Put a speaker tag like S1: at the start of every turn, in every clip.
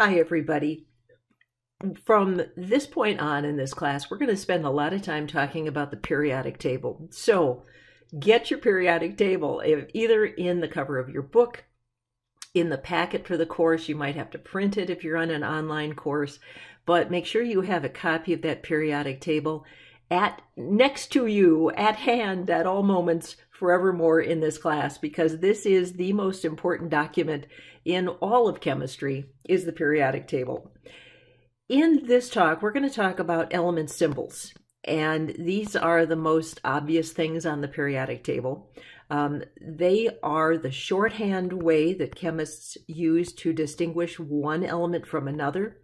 S1: Hi, everybody. From this point on in this class, we're going to spend a lot of time talking about the periodic table. So get your periodic table eh, either in the cover of your book, in the packet for the course. You might have to print it if you're on an online course, but make sure you have a copy of that periodic table at next to you, at hand, at all moments, forevermore in this class, because this is the most important document in all of chemistry, is the periodic table. In this talk, we're going to talk about element symbols. And these are the most obvious things on the periodic table. Um, they are the shorthand way that chemists use to distinguish one element from another.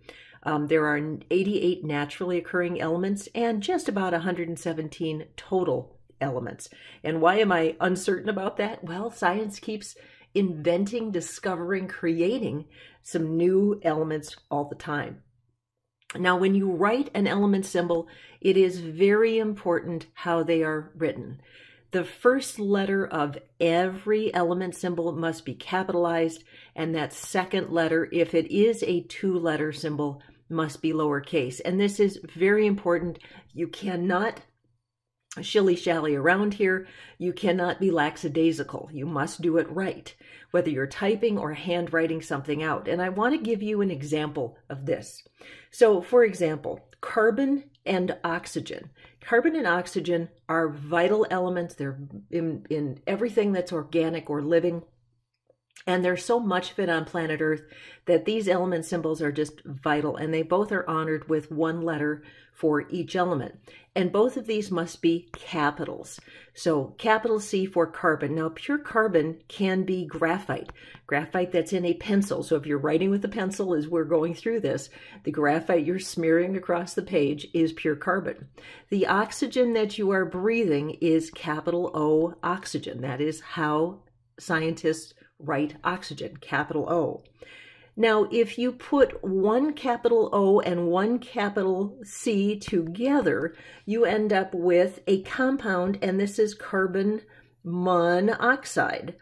S1: Um, there are 88 naturally occurring elements and just about 117 total elements. And why am I uncertain about that? Well, science keeps inventing, discovering, creating some new elements all the time. Now, when you write an element symbol, it is very important how they are written. The first letter of every element symbol must be capitalized, and that second letter, if it is a two letter symbol, must be lowercase. And this is very important. You cannot shilly shally around here. You cannot be lackadaisical. You must do it right, whether you're typing or handwriting something out. And I want to give you an example of this. So, for example, carbon and oxygen. Carbon and oxygen are vital elements. They're in, in everything that's organic or living. And there's so much of it on planet Earth that these element symbols are just vital, and they both are honored with one letter for each element. And both of these must be capitals. So capital C for carbon. Now, pure carbon can be graphite, graphite that's in a pencil. So if you're writing with a pencil as we're going through this, the graphite you're smearing across the page is pure carbon. The oxygen that you are breathing is capital O oxygen. That is how scientists Right, oxygen, capital O. Now, if you put one capital O and one capital C together, you end up with a compound, and this is carbon monoxide,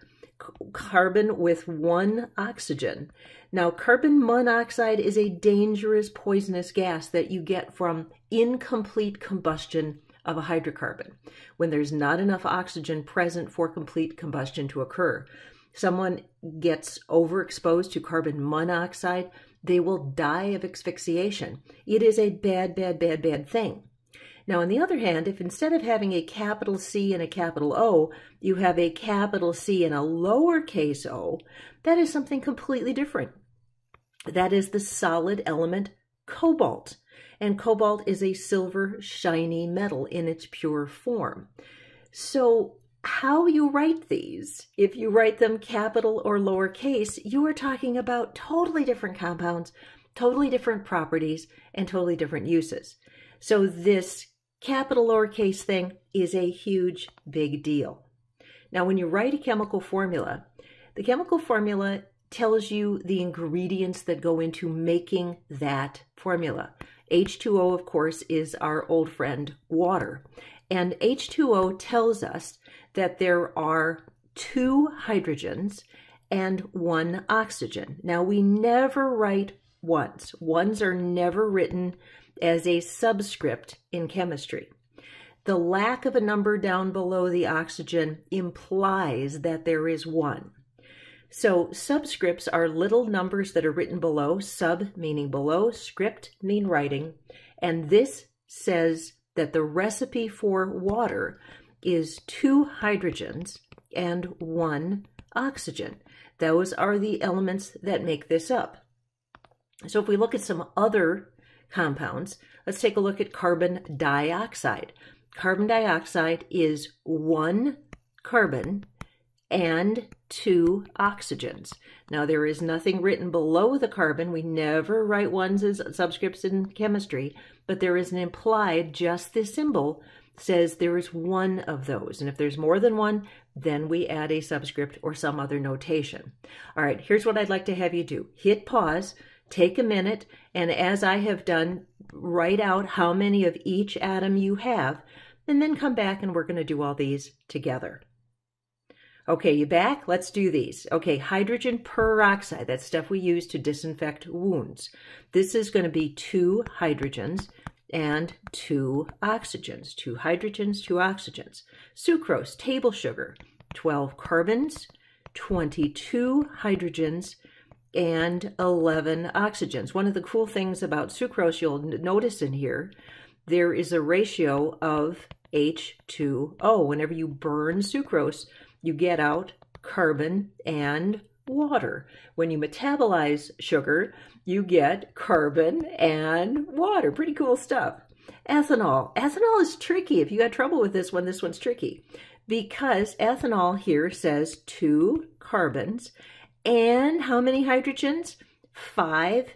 S1: carbon with one oxygen. Now, carbon monoxide is a dangerous poisonous gas that you get from incomplete combustion of a hydrocarbon when there's not enough oxygen present for complete combustion to occur someone gets overexposed to carbon monoxide, they will die of asphyxiation. It is a bad, bad, bad, bad thing. Now, on the other hand, if instead of having a capital C and a capital O, you have a capital C and a lowercase o, that is something completely different. That is the solid element cobalt. And cobalt is a silver, shiny metal in its pure form. So how you write these. If you write them capital or lowercase, you are talking about totally different compounds, totally different properties, and totally different uses. So this capital lowercase thing is a huge big deal. Now, when you write a chemical formula, the chemical formula tells you the ingredients that go into making that formula. H2O, of course, is our old friend water. And H2O tells us that there are two hydrogens and one oxygen. Now, we never write ones. Ones are never written as a subscript in chemistry. The lack of a number down below the oxygen implies that there is one. So subscripts are little numbers that are written below, sub meaning below, script mean writing, and this says that the recipe for water is two hydrogens and one oxygen. Those are the elements that make this up. So if we look at some other compounds, let's take a look at carbon dioxide. Carbon dioxide is one carbon and two oxygens. Now, there is nothing written below the carbon. We never write ones as subscripts in chemistry, but there is an implied just this symbol says there is one of those. And if there's more than one, then we add a subscript or some other notation. All right, here's what I'd like to have you do. Hit pause, take a minute, and as I have done, write out how many of each atom you have, and then come back and we're going to do all these together. Okay, you back? Let's do these. Okay, hydrogen peroxide, that stuff we use to disinfect wounds. This is going to be two hydrogens and two oxygens, two hydrogens, two oxygens. Sucrose, table sugar, 12 carbons, 22 hydrogens, and 11 oxygens. One of the cool things about sucrose you'll notice in here, there is a ratio of H2O. Whenever you burn sucrose, you get out carbon and water. When you metabolize sugar, you get carbon and water. Pretty cool stuff. Ethanol. Ethanol is tricky. If you had trouble with this one, this one's tricky because ethanol here says two carbons and how many hydrogens? Five,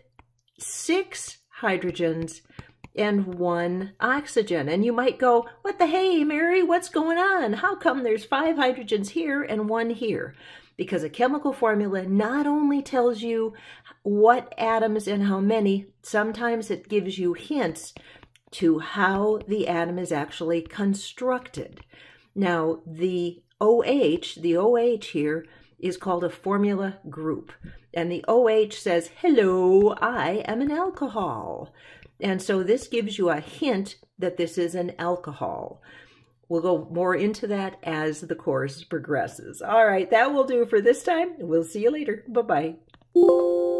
S1: six hydrogens and one oxygen. And you might go, what the hey, Mary, what's going on? How come there's five hydrogens here and one here? because a chemical formula not only tells you what atoms and how many, sometimes it gives you hints to how the atom is actually constructed. Now, the OH, the OH here, is called a formula group. And the OH says, hello, I am an alcohol. And so this gives you a hint that this is an alcohol. We'll go more into that as the course progresses. All right, that will do for this time. We'll see you later. Bye-bye.